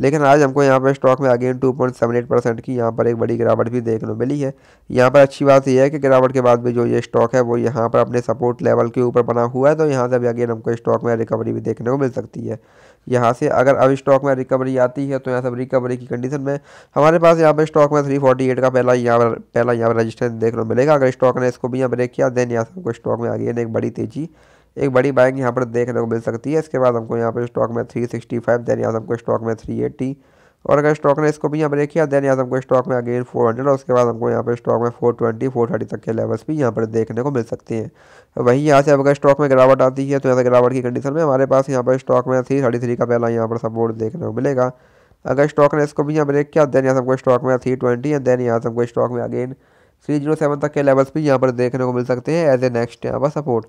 लेकिन आज हमको यहाँ पर स्टॉक में again two point seven eight percent की यहाँ पर एक बड़ी गिरावट भी देखने को मिली है यहाँ पर अच्छी बात यह है कि गिरावट के बाद भी जो ये स्टॉक है वो यहाँ पर अपने सपोर्ट लेवल के ऊपर बना हुआ है तो यहाँ से भी अगेन हमको स्टॉक में रिकवरी भी देखने को मिल सकती है यहाँ से अगर अभी स्टॉक में रिकवरी आती है तो यहाँ सब रिकवरी की कंडीशन में हमारे पास यहाँ पर स्टॉक में थ्री फोर्टी एट का पहला यहाँ पर पहला यहाँ पर रजिस्टेंस देखने को मिलेगा अगर स्टॉक ने इसको भी यहाँ ब्रेक किया देन यहाँ से हमको स्टॉक में अगेन एक बड़ी तेज़ी एक बड़ी बाइक यहाँ पर देखने को मिल सकती है इसके बाद हमको यहाँ पर स्टॉक में थ्री सिक्सटी फाइव दैन आजम को स्टॉक में थ्री एट्टी और अगर स्टॉक ने इसको भी यहाँ पर किया दैन आजम को स्टॉक में अगेन फोर हंड्रेड और उसके बाद हमको यहाँ पर स्टॉक में फोर ट्वेंटी फोर थर्टी तक के लेवल्स भी यहाँ पर देखने को मिल सकते हैं वहीं यहाँ से अगर स्टॉक में गिरावट आती है तो यहाँ से गिरावट की कंडीशन में हमारे पास यहाँ पर स्टॉक में थ्री थर्टी थ्री का पहला यहाँ पर सपोर्ट देखने को मिलेगा अगर स्टॉक ने इसको भी यहाँ ब्रेक किया दैन आजम को स्टॉक में थ्री ट्वेंटी एंड दैन आजम को स्टॉक में अगेन थ्री जीरो सेवन तक के लेवल्स भी यहाँ पर देखने को मिल सकते हैं एज ए नेक्स्ट यहाँ पर सपोर्ट